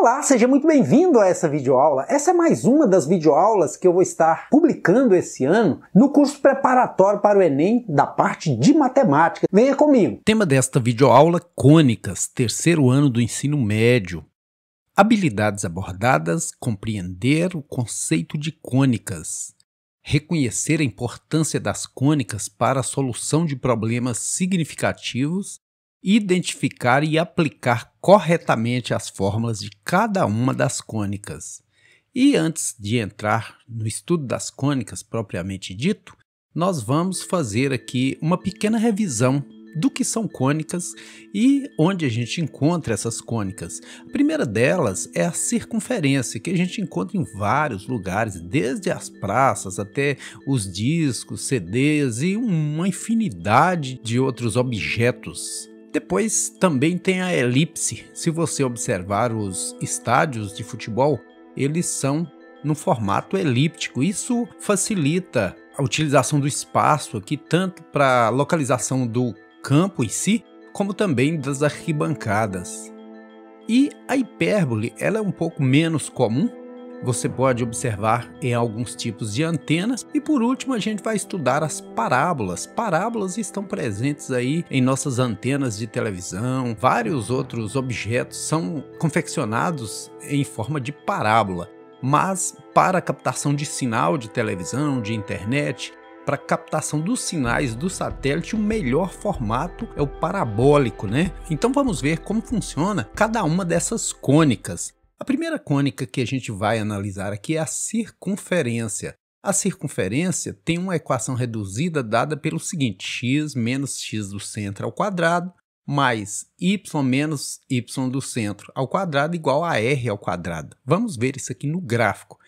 Olá, seja muito bem-vindo a essa videoaula. Essa é mais uma das videoaulas que eu vou estar publicando esse ano no curso preparatório para o Enem da parte de matemática. Venha comigo. O tema desta videoaula: Cônicas, terceiro ano do ensino médio. Habilidades abordadas: compreender o conceito de cônicas, reconhecer a importância das cônicas para a solução de problemas significativos identificar e aplicar corretamente as fórmulas de cada uma das cônicas. E antes de entrar no estudo das cônicas propriamente dito, nós vamos fazer aqui uma pequena revisão do que são cônicas e onde a gente encontra essas cônicas. A primeira delas é a circunferência, que a gente encontra em vários lugares, desde as praças até os discos, CDs e uma infinidade de outros objetos depois também tem a elipse. Se você observar os estádios de futebol, eles são no formato elíptico. Isso facilita a utilização do espaço aqui, tanto para a localização do campo em si, como também das arquibancadas. E a hipérbole ela é um pouco menos comum, você pode observar em alguns tipos de antenas. E por último, a gente vai estudar as parábolas. Parábolas estão presentes aí em nossas antenas de televisão, vários outros objetos são confeccionados em forma de parábola. Mas para a captação de sinal de televisão, de internet, para captação dos sinais do satélite, o melhor formato é o parabólico, né? Então vamos ver como funciona cada uma dessas cônicas. A primeira cônica que a gente vai analisar aqui é a circunferência. A circunferência tem uma equação reduzida dada pelo seguinte, x menos x do centro ao quadrado mais y menos y do centro ao quadrado igual a r ao quadrado. Vamos ver isso aqui no gráfico.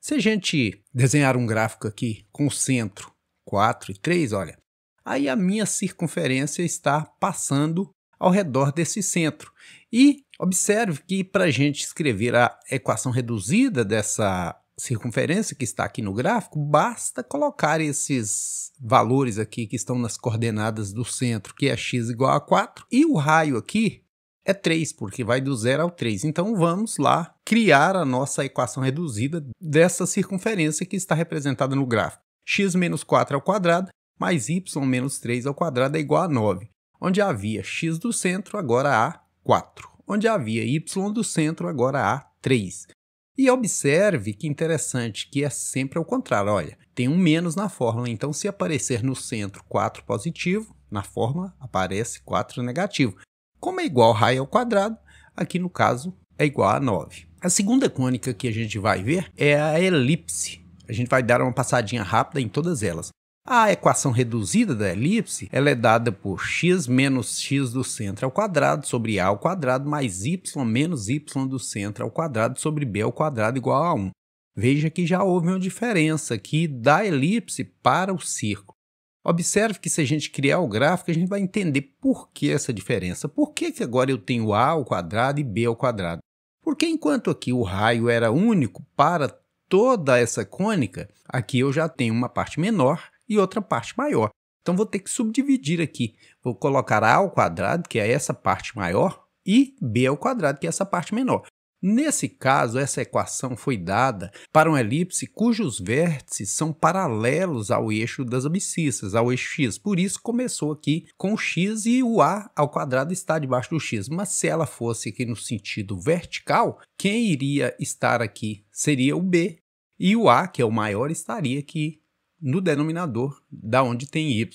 Se a gente desenhar um gráfico aqui com o centro 4 e 3, olha, aí a minha circunferência está passando ao redor desse centro. E observe que para a gente escrever a equação reduzida dessa circunferência que está aqui no gráfico, basta colocar esses valores aqui que estão nas coordenadas do centro, que é x igual a 4, e o raio aqui é 3, porque vai do 0 ao 3. Então vamos lá criar a nossa equação reduzida dessa circunferência que está representada no gráfico. x menos 4 ao quadrado mais y menos 3 ao quadrado é igual a 9. Onde havia x do centro, agora há 4. Onde havia y do centro, agora há 3. E observe que interessante que é sempre ao contrário. Olha, tem um menos na fórmula, então se aparecer no centro 4 positivo, na fórmula aparece 4 negativo. Como é igual raio ao quadrado, aqui no caso é igual a 9. A segunda cônica que a gente vai ver é a elipse. A gente vai dar uma passadinha rápida em todas elas. A equação reduzida da elipse ela é dada por x menos x do centro ao quadrado sobre a ao quadrado mais y menos y do centro ao quadrado sobre b ao quadrado igual a 1. Veja que já houve uma diferença aqui da elipse para o círculo. Observe que se a gente criar o gráfico, a gente vai entender por que essa diferença. Por que, que agora eu tenho a ao quadrado e b ao quadrado? Porque enquanto aqui o raio era único para toda essa cônica, aqui eu já tenho uma parte menor e outra parte maior. Então vou ter que subdividir aqui. Vou colocar A ao quadrado, que é essa parte maior, e B ao quadrado, que é essa parte menor. Nesse caso, essa equação foi dada para uma elipse cujos vértices são paralelos ao eixo das abscissas, ao eixo x. Por isso começou aqui com o x e o a ao quadrado está debaixo do x. Mas se ela fosse aqui no sentido vertical, quem iria estar aqui seria o b e o a, que é o maior, estaria aqui no denominador, da onde tem y.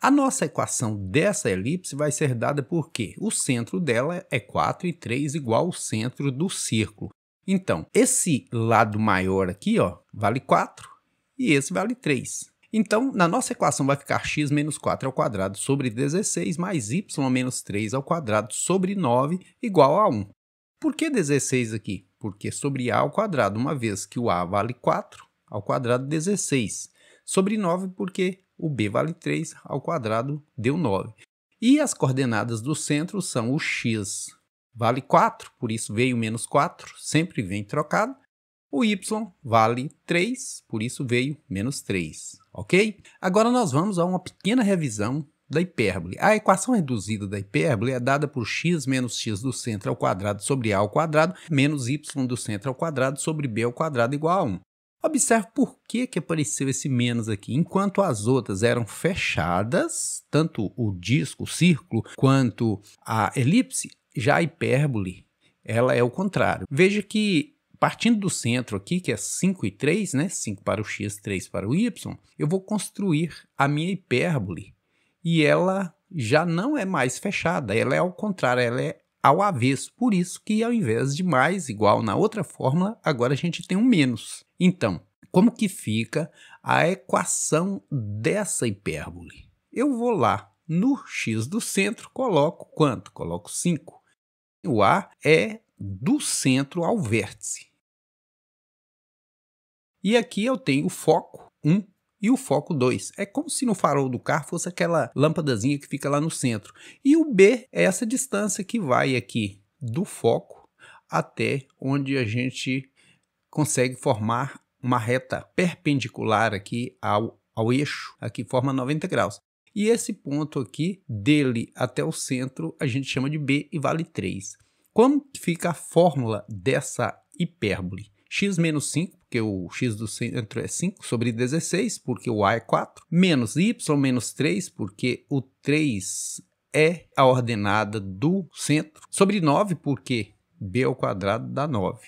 A nossa equação dessa elipse vai ser dada porque o centro dela é 4 e 3 igual ao centro do círculo. Então, esse lado maior aqui ó, vale 4 e esse vale 3. Então, na nossa equação vai ficar x menos 4 ao quadrado sobre 16 mais y menos 3 ao quadrado sobre 9 igual a 1. Por que 16 aqui? Porque sobre a ao quadrado, uma vez que o a vale 4, ao quadrado 16. Sobre 9 porque o b vale 3 ao quadrado deu 9. E as coordenadas do centro são o x vale 4, por isso veio menos 4, sempre vem trocado. O y vale 3, por isso veio menos 3, ok? Agora nós vamos a uma pequena revisão da hipérbole. A equação reduzida da hipérbole é dada por x menos x do centro ao quadrado sobre a ao quadrado menos y do centro ao quadrado sobre b ao quadrado igual a 1. Observe por que, que apareceu esse menos aqui. Enquanto as outras eram fechadas, tanto o disco, o círculo, quanto a elipse, já a hipérbole, ela é o contrário. Veja que partindo do centro aqui, que é 5 e 3, né? 5 para o x, 3 para o y, eu vou construir a minha hipérbole e ela já não é mais fechada, ela é ao contrário, ela é ao avesso. Por isso que ao invés de mais igual na outra fórmula, agora a gente tem um menos. Então, como que fica a equação dessa hipérbole? Eu vou lá no x do centro, coloco quanto? Coloco 5. O a é do centro ao vértice. E aqui eu tenho foco 1, e o foco 2. É como se no farol do carro fosse aquela lâmpadazinha que fica lá no centro. E o B é essa distância que vai aqui do foco até onde a gente consegue formar uma reta perpendicular aqui ao, ao eixo, aqui forma 90 graus. E esse ponto aqui, dele até o centro, a gente chama de B e vale 3. Como fica a fórmula dessa hipérbole? x menos 5 porque o x do centro é 5 sobre 16, porque o a é 4, menos y menos 3, porque o 3 é a ordenada do centro, sobre 9, porque b ao quadrado dá 9,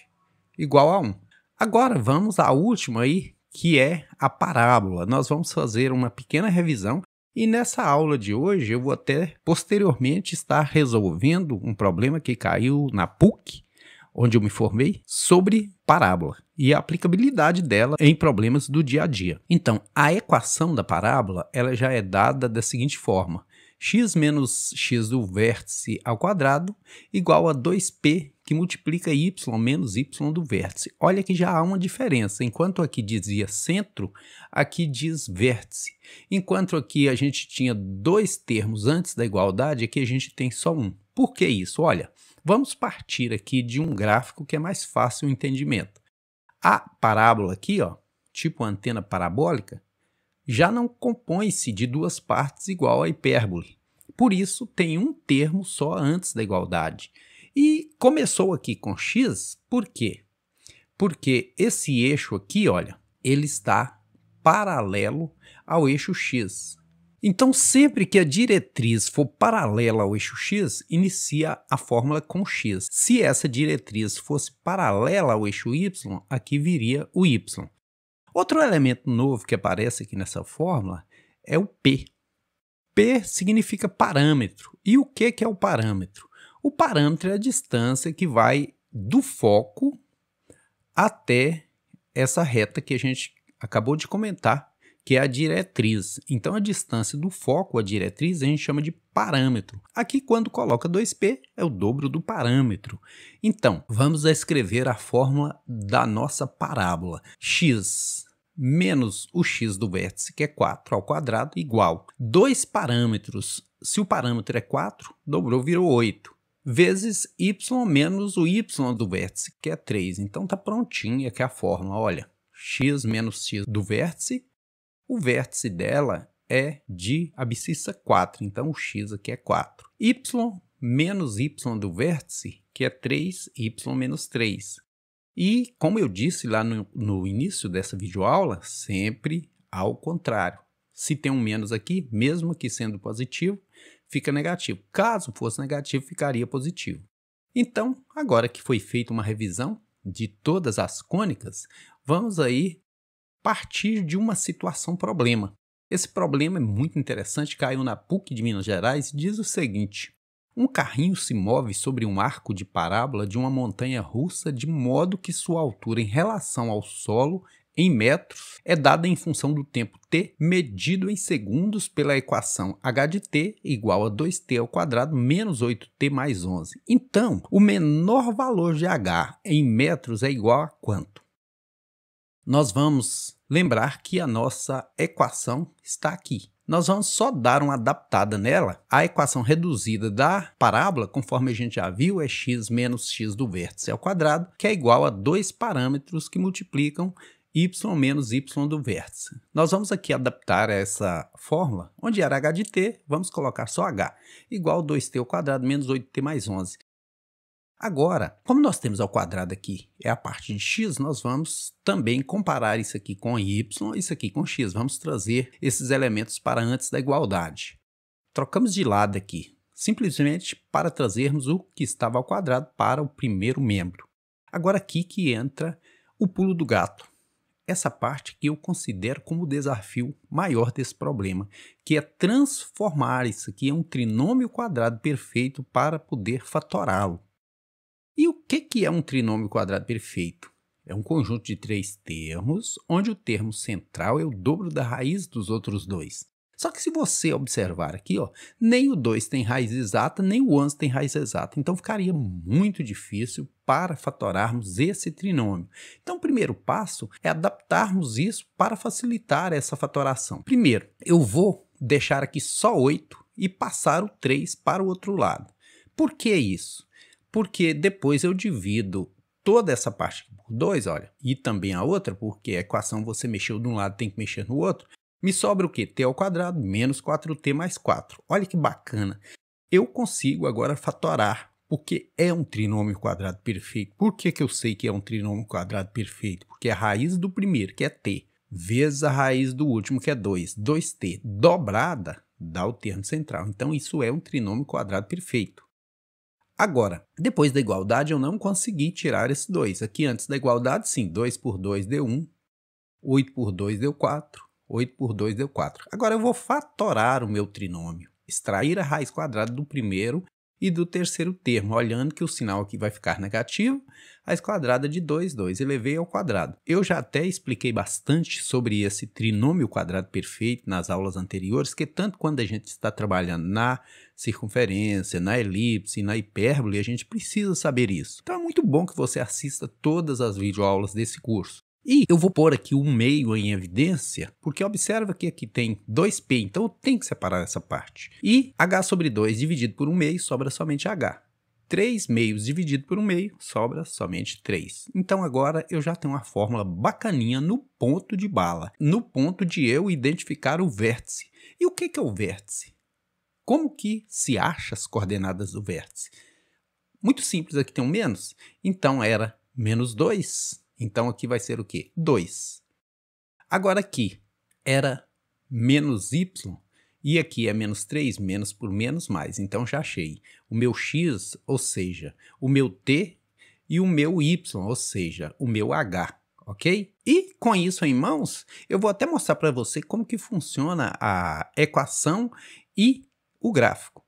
igual a 1. Agora vamos à última aí, que é a parábola. Nós vamos fazer uma pequena revisão e nessa aula de hoje eu vou até posteriormente estar resolvendo um problema que caiu na PUC, onde eu me formei, sobre parábola e a aplicabilidade dela em problemas do dia a dia. Então, a equação da parábola ela já é dada da seguinte forma: x menos x do vértice ao quadrado igual a 2p que multiplica y menos y do vértice. Olha que já há uma diferença. Enquanto aqui dizia centro, aqui diz vértice. Enquanto aqui a gente tinha dois termos antes da igualdade, aqui a gente tem só um. Por que isso? Olha, vamos partir aqui de um gráfico que é mais fácil o entendimento. A parábola aqui, ó, tipo antena parabólica, já não compõe-se de duas partes igual à hipérbole. Por isso, tem um termo só antes da igualdade. E começou aqui com x, por quê? Porque esse eixo aqui, olha, ele está paralelo ao eixo x. Então, sempre que a diretriz for paralela ao eixo x, inicia a fórmula com x. Se essa diretriz fosse paralela ao eixo y, aqui viria o y. Outro elemento novo que aparece aqui nessa fórmula é o p. P significa parâmetro. E o que, é o parâmetro? O parâmetro é a distância que vai do foco até essa reta que a gente acabou de comentar, que é a diretriz. Então, a distância do foco à diretriz a gente chama de parâmetro. Aqui, quando coloca 2P, é o dobro do parâmetro. Então, vamos escrever a fórmula da nossa parábola. x menos o x do vértice, que é 4 ao quadrado, igual dois parâmetros. Se o parâmetro é 4, dobrou, virou 8 vezes y menos o y do vértice, que é 3. Então, tá prontinha aqui a fórmula. Olha, x menos x do vértice o vértice dela é de abscissa 4, então o x aqui é 4. y menos y do vértice, que é 3y menos 3. E, como eu disse lá no, no início dessa videoaula, sempre ao contrário. Se tem um menos aqui, mesmo que sendo positivo, fica negativo. Caso fosse negativo, ficaria positivo. Então, agora que foi feita uma revisão de todas as cônicas, vamos aí partir de uma situação problema. Esse problema é muito interessante, caiu na PUC de Minas Gerais e diz o seguinte: um carrinho se move sobre um arco de parábola de uma montanha russa de modo que sua altura em relação ao solo em metros é dada em função do tempo t medido em segundos pela equação h de t igual a 2t ao quadrado menos 8t mais 11. Então, o menor valor de h em metros é igual a quanto? nós vamos lembrar que a nossa equação está aqui. Nós vamos só dar uma adaptada nela. A equação reduzida da parábola, conforme a gente já viu, é x menos x do vértice ao quadrado, que é igual a dois parâmetros que multiplicam y menos y do vértice. Nós vamos aqui adaptar essa fórmula, onde era h de t, vamos colocar só h, igual a 2t ao quadrado menos 8t mais 11. Agora, como nós temos ao quadrado aqui é a parte de x, nós vamos também comparar isso aqui com y, isso aqui com x. Vamos trazer esses elementos para antes da igualdade. Trocamos de lado aqui, simplesmente para trazermos o que estava ao quadrado para o primeiro membro. Agora aqui que entra o pulo do gato. Essa parte que eu considero como o desafio maior desse problema, que é transformar isso aqui em um trinômio quadrado perfeito para poder fatorá-lo. E o que, que é um trinômio quadrado perfeito? É um conjunto de três termos, onde o termo central é o dobro da raiz dos outros dois. Só que se você observar aqui, ó, nem o 2 tem raiz exata, nem o 11 tem raiz exata. Então ficaria muito difícil para fatorarmos esse trinômio. Então o primeiro passo é adaptarmos isso para facilitar essa fatoração. Primeiro, eu vou deixar aqui só 8 e passar o 3 para o outro lado. Por que isso? porque depois eu divido toda essa parte por 2, olha, e também a outra, porque a equação você mexeu de um lado, tem que mexer no outro. Me sobra o que? t ao quadrado menos 4t mais 4. Olha que bacana. Eu consigo agora fatorar, porque é um trinômio quadrado perfeito. Por que, que eu sei que é um trinômio quadrado perfeito? Porque é a raiz do primeiro, que é t, vezes a raiz do último, que é 2. 2t dobrada dá o termo central. Então, isso é um trinômio quadrado perfeito. Agora, depois da igualdade, eu não consegui tirar esse 2. Aqui antes da igualdade, sim, 2 por 2 deu 1, 8 por 2 deu 4, 8 por 2 deu 4. Agora eu vou fatorar o meu trinômio, extrair a raiz quadrada do primeiro e do terceiro termo, olhando que o sinal aqui vai ficar negativo, a esquadrada de 2, 2 elevei ao quadrado. Eu já até expliquei bastante sobre esse trinômio quadrado perfeito nas aulas anteriores, que tanto quando a gente está trabalhando na circunferência, na elipse, na hipérbole, a gente precisa saber isso. Então é muito bom que você assista todas as videoaulas desse curso. E eu vou pôr aqui o um meio em evidência, porque observa que aqui tem 2p, então eu tenho que separar essa parte. E h sobre 2 dividido por 1 um meio sobra somente h. 3 meios dividido por 1 um meio sobra somente 3. Então agora eu já tenho uma fórmula bacaninha no ponto de bala, no ponto de eu identificar o vértice. E o que é o vértice? Como que se acha as coordenadas do vértice? Muito simples, aqui tem um menos. Então era menos 2 então aqui vai ser o quê? 2. Agora aqui era menos y e aqui é menos 3, menos por menos mais. Então já achei o meu x, ou seja, o meu t e o meu y, ou seja, o meu h, ok? E com isso em mãos, eu vou até mostrar para você como que funciona a equação e o gráfico.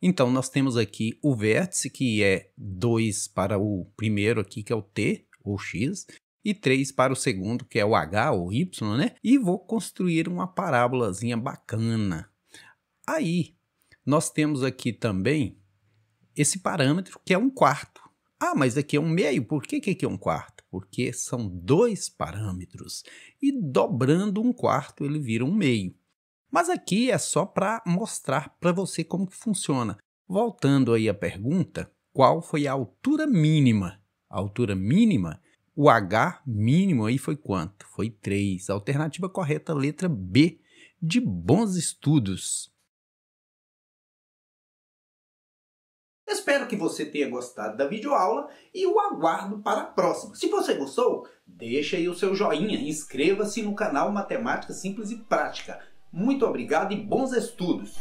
Então nós temos aqui o vértice que é 2 para o primeiro aqui que é o t, ou x, e 3 para o segundo, que é o h ou y, né? E vou construir uma parábolazinha bacana. Aí, nós temos aqui também esse parâmetro que é um quarto. Ah, mas aqui é um meio, por que, que aqui é um quarto? Porque são dois parâmetros, e dobrando um quarto ele vira um meio. Mas aqui é só para mostrar para você como que funciona. Voltando aí à pergunta, qual foi a altura mínima a altura mínima, o H mínimo aí foi quanto? Foi 3. Alternativa correta, letra B, de bons estudos. Espero que você tenha gostado da videoaula e o aguardo para a próxima. Se você gostou, deixa aí o seu joinha e inscreva-se no canal Matemática Simples e Prática. Muito obrigado e bons estudos!